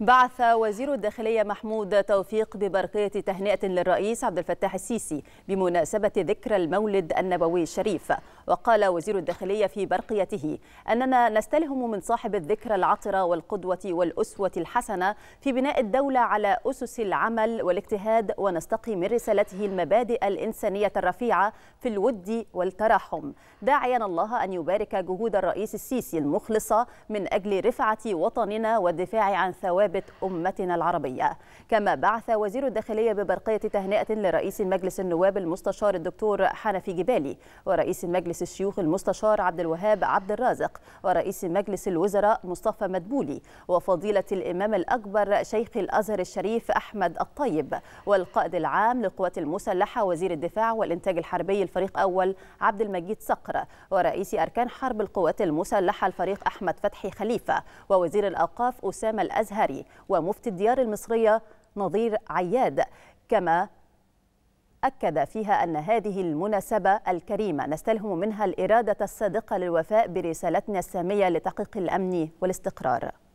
بعث وزير الداخلية محمود توفيق ببرقية تهنئة للرئيس عبد الفتاح السيسي بمناسبة ذكرى المولد النبوي الشريف وقال وزير الداخلية في برقيته أننا نستلهم من صاحب الذكرى العطرة والقدوة والأسوة الحسنة في بناء الدولة على أسس العمل والاجتهاد ونستقي من رسالته المبادئ الإنسانية الرفيعة في الود والترحم داعيا الله أن يبارك جهود الرئيس السيسي المخلصة من أجل رفعة وطننا والدفاع عن ثواب ثوابت أمتنا العربية كما بعث وزير الداخلية ببرقية تهنئة لرئيس مجلس النواب المستشار الدكتور حنفي جبالي ورئيس مجلس الشيوخ المستشار عبد الوهاب عبد الرازق ورئيس مجلس الوزراء مصطفى مدبولي وفضيلة الإمام الأكبر شيخ الأزهر الشريف أحمد الطيب والقائد العام للقوات المسلحة وزير الدفاع والإنتاج الحربي الفريق أول عبد المجيد صقر ورئيس أركان حرب القوات المسلحة الفريق أحمد فتحي خليفة ووزير الأوقاف أسامة الأزهري العراقي ومفتي الديار المصرية نظير عياد كما أكد فيها أن هذه المناسبة الكريمة نستلهم منها الإرادة الصادقة للوفاء برسالتنا السامية لتحقيق الأمن والاستقرار